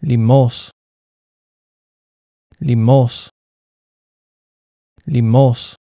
Limos. Limos. Limos.